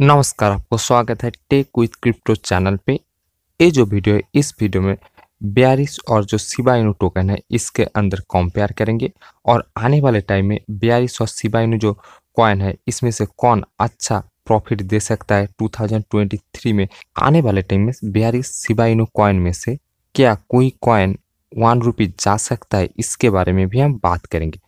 नमस्कार आपको स्वागत है टेक विथ क्रिप्टो चैनल पे ये जो वीडियो है इस वीडियो में बियारिस और जो सिबाइनो टोकन है इसके अंदर कंपेयर करेंगे और आने वाले टाइम में बियारिस और सिबाइनो जो कॉइन है इसमें से कौन अच्छा प्रॉफिट दे सकता है 2023 में आने वाले टाइम में बियारिस सिबाइनो कॉइन में से क्या कोई कॉइन वन रुपी जा सकता है इसके बारे में भी हम बात करेंगे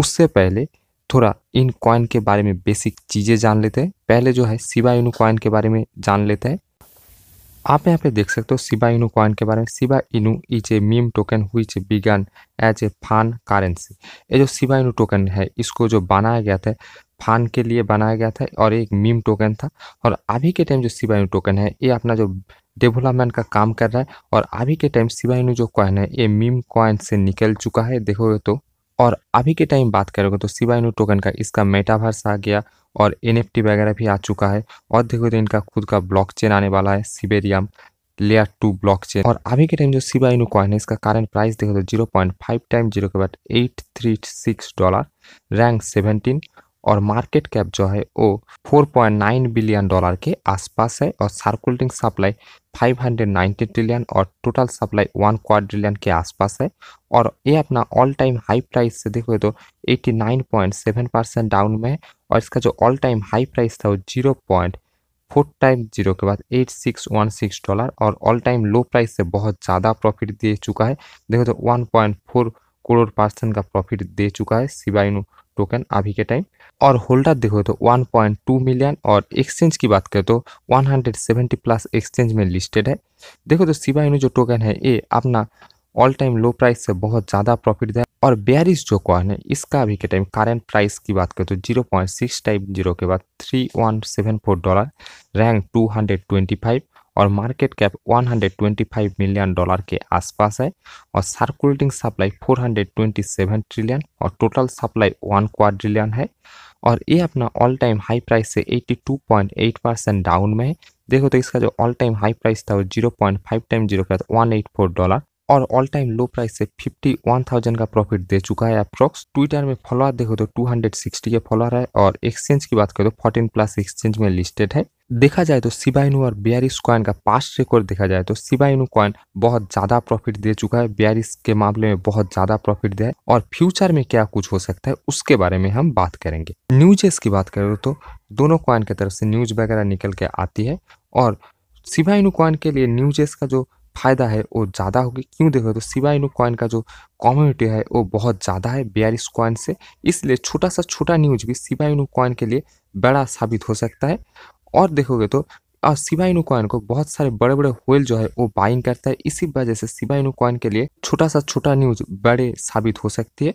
उससे पहले थोड़ा इन कॉइन के बारे में बेसिक चीज़ें जान लेते हैं पहले जो है सिबा इनू कॉइन के बारे में जान लेते हैं आप यहाँ पे देख सकते हो सिबा इनू कॉइन के बारे में Shiba Inu is a meme token who began as a fun currency ये जो सिबा इनू टोकन है इसको जो बनाया गया था फान के लिए बनाया गया था और एक मीम टोकन था और अभी के टाइम जो सिबा इनू टोकन है ये अपना जो डेवलपमेंट का काम कर रहा है और अभी के टाइम सिबा इनू जो कॉइन है ये मीम कॉइन से निकल चुका है देखोगे तो और अभी के टाइम बात करोगे तो सिवाइनो टोकन का इसका मेटावर्स आ गया और एन वगैरह भी आ चुका है और देखो तो इनका खुद का ब्लॉकचेन आने वाला है सिबेरियम लेयर टू ब्लॉकचेन और अभी के टाइम जो सिबा इनू कॉइन है इसका करंट प्राइस देखो तो zero point five time zero के बाद eight three six dollar rank seventeen और मार्केट कैप जो है वो 4.9 बिलियन डॉलर के आसपास है और सर्कुलेटिंग सप्लाई 590 ट्रिलियन और टोटल सप्लाई वन क्वाड्रिलियन के आसपास है और ये अपना ऑल टाइम हाई प्राइस से देखो तो 89.7 परसेंट डाउन में है और इसका जो ऑल टाइम हाई प्राइस था वो zero point four time zero के बाद eight six one six dollar और ऑल टाइम लो प्राइस से बहुत ज़्यादा प्रॉफिट दे चुका है देखो तो one point four crore percent का प्रॉफिट दे चुका है सिवाइन टोकन अभी के टाइम और होल्डर देखो तो 1.2 मिलियन और एक्सचेंज की बात करें तो 170 प्लस एक्सचेंज में लिस्टेड है देखो तो सिवा जो टोकन है ये अपना ऑल टाइम लो प्राइस से बहुत ज़्यादा प्रॉफिट दिया और बेयरिस जो कॉन है इसका अभी के टाइम करंट प्राइस की बात करें तो zero point six type zero के बाद three one four dollar rank two hundred twenty five और मार्केट कैप 125 मिलियन डॉलर के आसपास है और सर्कुलेटिंग सप्लाई 427 ट्रिलियन और टोटल सप्लाई वन क्वाड्रिलियन है और ये अपना ऑल टाइम हाई प्राइस से 82.8 परसेंट डाउन में है देखो तो इसका जो ऑल टाइम हाई प्राइस था वो 0.5 टाइम जीरो का वन एट फोर डॉलर और ऑल टाइम लो प्राइस से 51,000 का प्रॉफिट दे चुका है अप्रॉक्स ट्विटर में फॉलोअर देखो तो 260 के फॉलोअर है और एक्सचेंज की बात करें तो 14 प्लस एक्सचेंज में लिस्टेड है देखा जाए तो सिबाइनू और बियारिस कॉइन का पास्ट रिकॉर्ड देखा जाए तो सिबाइनू कॉइन बहुत ज़्यादा प्रॉफिट दे चुका है बियारिस के मामले में बहुत ज़्यादा प्रॉफिट दिया है और फ्यूचर में क्या कुछ हो सकता है उसके बारे में हम बात करेंगे न्यूजेस की बात करें तो दोनों कॉइन की तरफ से न्यूज वगैरह निकल के आती है और सिबाइनू कॉइन के लिए न्यूजेस का जो फायदा है वो ज़्यादा होगी क्यों देखो तो सिबाइनू कॉइन का जो कम्युनिटी है वो बहुत ज़्यादा है बियारिस कॉइन से इसलिए छोटा सा छोटा न्यूज भी सिबाइनू कॉइन के लिए बड़ा साबित हो सकता है और देखोगे तो और सिवा इनू कॉइन को बहुत सारे बड़े बड़े होल जो है वो बाइंग करता है इसी वजह से सिवा इनू कॉइन के लिए छोटा सा छोटा न्यूज बड़े साबित हो सकती है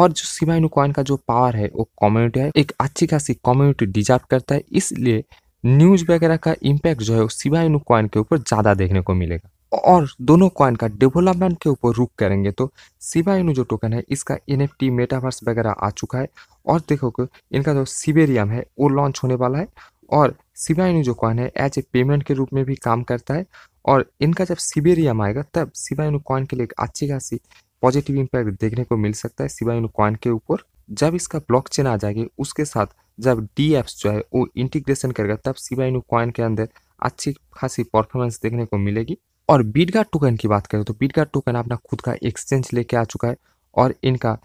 और जो सिवा इनू कॉइन का जो पावर है वो कम्युनिटी है एक अच्छी खासी कम्युनिटी डिजर्व करता है इसलिए न्यूज वगैरह का इम्पैक्ट जो है वो सिवा इनू कॉइन के ऊपर ज़्यादा देखने को मिलेगा और दोनों कॉइन का डेवलपमेंट के ऊपर रुक करेंगे तो सिवा इनू जो टोकन है इसका एन एफ मेटावर्स वगैरह आ चुका है और देखोगे इनका जो सिबेरियम है वो लॉन्च होने वाला है और सीबीआई कॉइन है एज ए पेमेंट के रूप में भी काम करता है और इनका जब सीबेरियम आएगा तब सीबा कॉइन के लिए एक अच्छी खासी पॉजिटिव इम्पैक्ट देखने को मिल सकता है सीबा कॉइन के ऊपर जब इसका चेन आ जाएगी उसके साथ जब डी एप्स जो है वो इंटीग्रेशन करेगा तब सीबा कॉइन के अंदर अच्छी खासी परफॉर्मेंस देखने को मिलेगी और बीटगार्ड टोकन की बात करें तो बीटगार्ड टोकन अपना खुद का एक्सचेंज लेके आ चुका है और इनका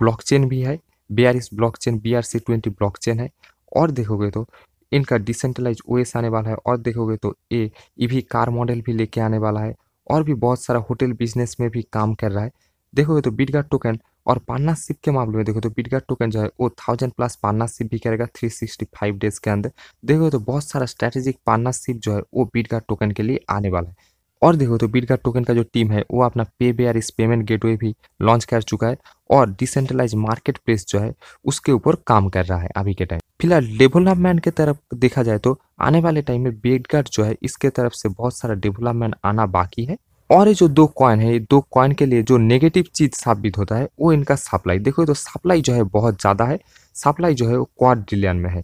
ब्लॉक भी है B R S blockchain B R C twenty blockchain है और देखोगे तो इनका डिसेंट्रलाइज ओएस आने वाला है और देखोगे तो ये ई कार मॉडल भी लेके आने वाला है और भी बहुत सारा होटल बिजनेस में भी काम कर रहा है देखोगे तो बिटगार टोकन और पार्टनरशिप के मामले में देखो तो बिटगार टोकन जो है वो थाउजेंड प्लस पार्टनरशिप भी करेगा थ्री सिक्सटी फाइव डेज के अंदर देखोगे तो बहुत सारा स्ट्रेटेजिक पार्टनरशिप जो है वो बिटगार टोकन के लिए आने वाला है और देखो तो बिटगार टोकन का जो टीम है वो अपना पे बेयर इस पेमेंट गेटवे भी लॉन्च कर चुका है और डिसेंट्रलाइज मार्केट प्लेस जो है उसके ऊपर काम कर रहा है अभी के टाइम फिलहाल डेवलपमेंट के तरफ देखा जाए तो आने वाले टाइम में बेडगार्ड जो है इसके तरफ से बहुत सारा डेवलपमेंट आना बाकी है और ये जो दो कॉइन है ये दो कॉइन के लिए जो नेगेटिव चीज साबित होता है वो इनका सप्लाई देखो तो सप्लाई जो है बहुत ज़्यादा है सप्लाई जो है वो क्वाड्रिलियन में है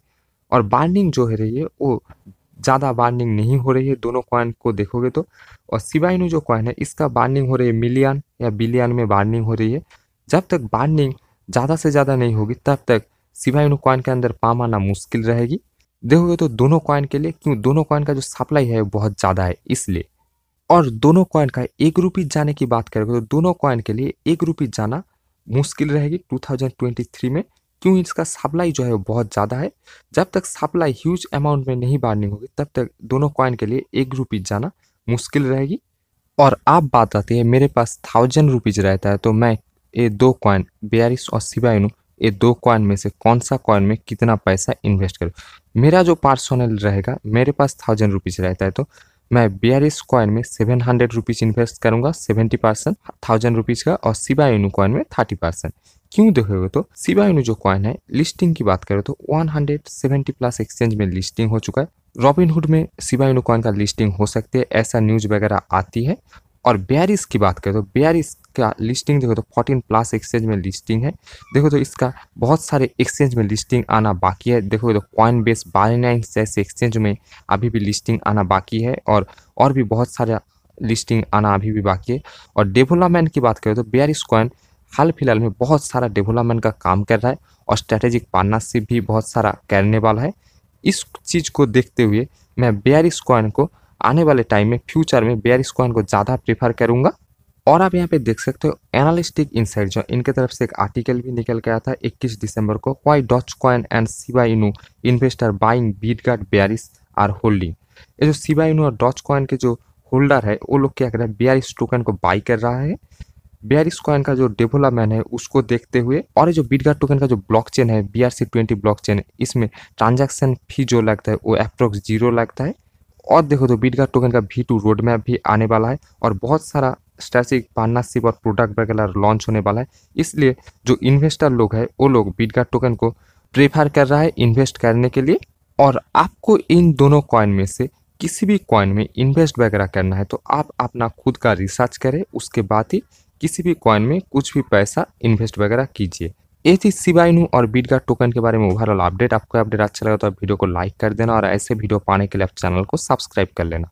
और बार्निंग जो है रही है वो ज़्यादा बार्निंग नहीं हो रही है दोनों कॉइन को देखोगे तो और सिवाइनो जो कॉइन है इसका बार्निंग हो रही है मिलियन या बिलियन में बार्निंग हो रही है जब तक बार्निंग ज़्यादा से ज़्यादा नहीं होगी तब तक सिवाय उन कॉइन के अंदर पाम आना मुश्किल रहेगी देखोगे तो दोनों कॉइन के लिए क्यों दोनों कॉइन का जो सप्लाई है वो बहुत ज़्यादा है इसलिए और दोनों कॉइन का एक रुपीज जाने की बात करेंगे तो दोनों कॉइन के लिए एक रुपीज जाना मुश्किल रहेगी 2023 में क्यों इसका सप्लाई जो है वो बहुत ज़्यादा है जब तक सप्लाई ह्यूज अमाउंट में नहीं बाढ़नी होगी तब तक दोनों कॉइन के लिए एक रुपीज जाना मुश्किल रहेगी और आप बात आती है मेरे पास थाउजेंड रुपीज़ रहता है तो मैं ये दो कॉइन बयालीस और सिवायनु ये दो कॉइन में से कौन सा कॉइन में कितना पैसा इन्वेस्ट करूँ मेरा जो पर्सनल रहेगा मेरे पास थाउजेंड रुपीज़ रहता है तो मैं बयालीस कॉइन में सेवन हंड्रेड रुपीज़ इन्वेस्ट करूँगा सेवेंटी परसेंट थाउजेंड रुपीज़ का और सिबा यूनू कॉइन में थर्टी परसेंट क्यों देखोगे तो सिबा यूनू जो कॉइन है लिस्टिंग की बात करें तो one hundred seventy plus exchange में लिस्टिंग हो चुका है रॉबिनहुड में सिबा यूनू कॉइन का लिस्टिंग हो सकती है ऐसा न्यूज़ वगैरह आती है और बियरिस की बात करें तो बियरिस इसका लिस्टिंग देखो तो 14 प्लस एक्सचेंज में लिस्टिंग है देखो तो इसका बहुत सारे एक्सचेंज में लिस्टिंग आना बाकी है देखो तो कॉइन बेस बाइनेंस जैसे एक्सचेंज में अभी भी लिस्टिंग आना बाकी है और और भी बहुत सारा लिस्टिंग आना अभी भी बाकी है और डेवलपमेंट की बात करें तो बियर कॉइन हाल फिलहाल में बहुत सारा डेवलपमेंट का काम कर रहा है और स्ट्रेटेजिक पार्टनरशिप भी बहुत सारा करने वाला है इस चीज़ को देखते हुए मैं बेयर कॉइन को आने वाले टाइम में फ्यूचर में बेयर कॉइन को ज़्यादा प्रेफर करूँगा और आप यहाँ पे देख सकते हो एनालिस्टिक इंसाइट जो इनके तरफ से एक आर्टिकल भी निकल के आया था 21 दिसंबर को why Dogecoin and Shiba investor buying Bitgert are holding ये जो सिवा और डॉच कॉइन के जो होल्डर है वो लोग क्या कर रहे हैं बियारिस टोकन को बाई कर रहा है बियारिस कॉइन का जो डेवलपमेंट है उसको देखते हुए और ये जो बीटगार्ड टोकन का जो चेन है बी आर सी ट्वेंटी है इसमें ट्रांजेक्शन फी जो लगता है वो अप्रोक्स जीरो लगता है और देखो तो बीटगार्ड टोकन का वी टू रोड मैप भी आने वाला है और बहुत सारा स्ट्रैटिक पार्टनरशिप और प्रोडक्ट वगैरह लॉन्च होने वाला है इसलिए जो इन्वेस्टर लोग हैं वो लोग बिटगार्ड टोकन को प्रेफर कर रहा है इन्वेस्ट करने के लिए और आपको इन दोनों कॉइन में से किसी भी कॉइन में इन्वेस्ट वगैरह करना है तो आप अपना खुद का रिसर्च करें उसके बाद ही किसी भी कॉइन में कुछ भी पैसा इन्वेस्ट वगैरह कीजिए ये थी सिबाइनू और बीटगार्ड टोकन के बारे में ओवरऑल अपडेट आपको अपडेट अच्छा लगा तो वीडियो को लाइक कर देना और ऐसे वीडियो पाने के लिए आप चैनल को सब्सक्राइब कर लेना